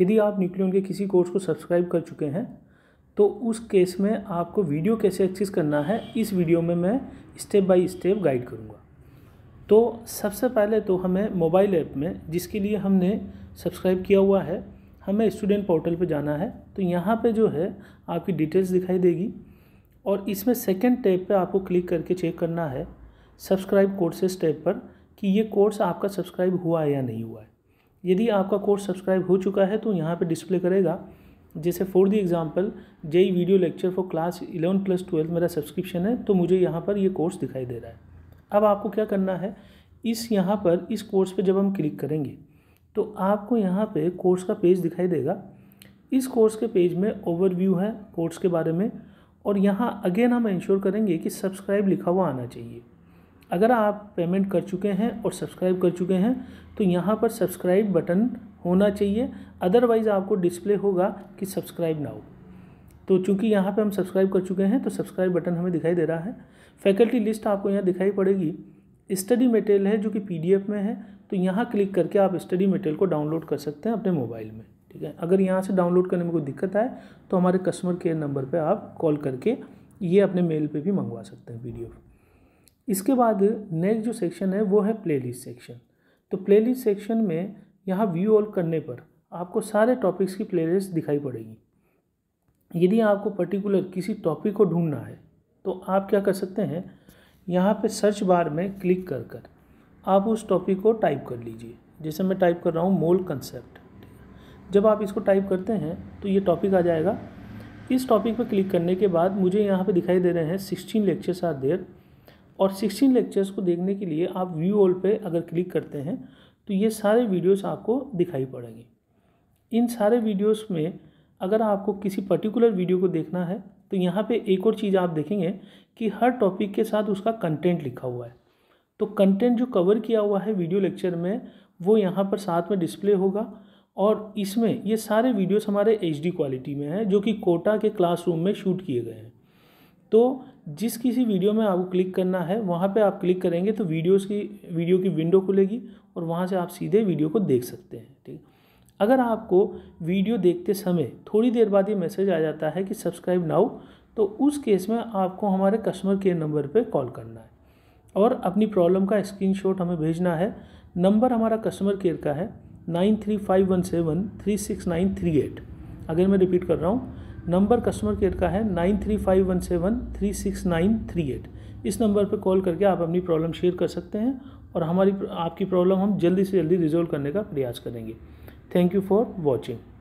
यदि आप न्यूक्लियन के किसी कोर्स को सब्सक्राइब कर चुके हैं तो उस केस में आपको वीडियो कैसे एक्सेस करना है इस वीडियो में मैं स्टेप बाय स्टेप गाइड करूँगा तो सबसे पहले तो हमें मोबाइल ऐप में जिसके लिए हमने सब्सक्राइब किया हुआ है हमें स्टूडेंट पोर्टल पर जाना है तो यहाँ पर जो है आपकी डिटेल्स दिखाई देगी और इसमें सेकेंड टैब पर आपको क्लिक करके चेक करना है सब्सक्राइब कोर्सेस टैब पर कि ये कोर्स आपका सब्सक्राइब हुआ है या नहीं हुआ है यदि आपका कोर्स सब्सक्राइब हो चुका है तो यहाँ पे डिस्प्ले करेगा जैसे for the example JEE video lecture for class eleven plus twelfth मेरा सब्सक्रिप्शन है तो मुझे यहाँ पर ये कोर्स दिखाई दे रहा है अब आपको क्या करना है इस यहाँ पर इस कोर्स पर जब हम क्लिक करेंगे तो आपको यहाँ पर कोर्स का पेज दिखाई देगा इस कोर्स के पेज में ओवरव्यू है कोर्स के बारे में और यहाँ अगेन हम इंश्योर करेंगे कि सब्सक्राइब लिखा हुआ आना चाहिए अगर आप पेमेंट कर चुके हैं और सब्सक्राइब कर चुके हैं तो यहाँ पर सब्सक्राइब बटन होना चाहिए अदरवाइज़ आपको डिस्प्ले होगा कि सब्सक्राइब ना हो तो चूँकि यहाँ पर हम सब्सक्राइब कर चुके हैं तो सब्सक्राइब बटन हमें दिखाई दे रहा है फैकल्टी लिस्ट आपको यहाँ दिखाई पड़ेगी स्टडी मटेरियल है जो कि पीडीएफ में है तो यहाँ क्लिक करके आप स्टडी मटेरियल को डाउनलोड कर सकते हैं अपने मोबाइल में ठीक है अगर यहाँ से डाउनलोड करने में कोई दिक्कत आए तो हमारे कस्टमर केयर नंबर पर आप कॉल करके ये अपने मेल पर भी मंगवा सकते हैं पी इसके बाद नेक्स्ट जो सेक्शन है वो है प्लेलिस्ट सेक्शन तो प्लेलिस्ट सेक्शन में यहाँ व्यू ऑल करने पर आपको सारे टॉपिक्स की प्लेलिस्ट दिखाई पड़ेगी यदि आपको पर्टिकुलर किसी टॉपिक को ढूंढना है तो आप क्या कर सकते हैं यहाँ पे सर्च बार में क्लिक कर कर आप उस टॉपिक को टाइप कर लीजिए जैसे मैं टाइप कर रहा हूँ मोल कंसेप्ट जब आप इसको टाइप करते हैं तो ये टॉपिक आ जाएगा इस टॉपिक पर क्लिक करने के बाद मुझे यहाँ पर दिखाई दे रहे हैं सिक्सटीन लेक्चर्स आर देर और सिक्सटीन लेक्चर्स को देखने के लिए आप व्यू ऑल पे अगर क्लिक करते हैं तो ये सारे वीडियोस आपको दिखाई पड़ेंगे इन सारे वीडियोस में अगर आपको किसी पर्टिकुलर वीडियो को देखना है तो यहाँ पे एक और चीज़ आप देखेंगे कि हर टॉपिक के साथ उसका कंटेंट लिखा हुआ है तो कंटेंट जो कवर किया हुआ है वीडियो लेक्चर में वो यहाँ पर साथ में डिस्प्ले होगा और इसमें ये सारे वीडियोस हमारे एच क्वालिटी में हैं जो कि कोटा के क्लासरूम में शूट किए गए हैं तो जिस किसी वीडियो में आपको क्लिक करना है वहाँ पे आप क्लिक करेंगे तो वीडियोस की वीडियो की विंडो खुलेगी और वहाँ से आप सीधे वीडियो को देख सकते हैं ठीक अगर आपको वीडियो देखते समय थोड़ी देर बाद ये मैसेज आ जाता है कि सब्सक्राइब नाउ तो उस केस में आपको हमारे कस्टमर केयर नंबर पर कॉल करना है और अपनी प्रॉब्लम का स्क्रीन हमें भेजना है नंबर हमारा कस्टमर केयर का है nine three five one seven three six nine three eight again मैं रिपीट कर रहा हूँ नंबर कस्टमर केयर का है nine three five one seven three six nine three eight इस नंबर पर कॉल करके आप अपनी प्रॉब्लम शेयर कर सकते हैं और हमारी आपकी प्रॉब्लम हम जल्दी से जल्दी रिजोल्व करने का प्रयास करेंगे थैंक यू फॉर वॉचिंग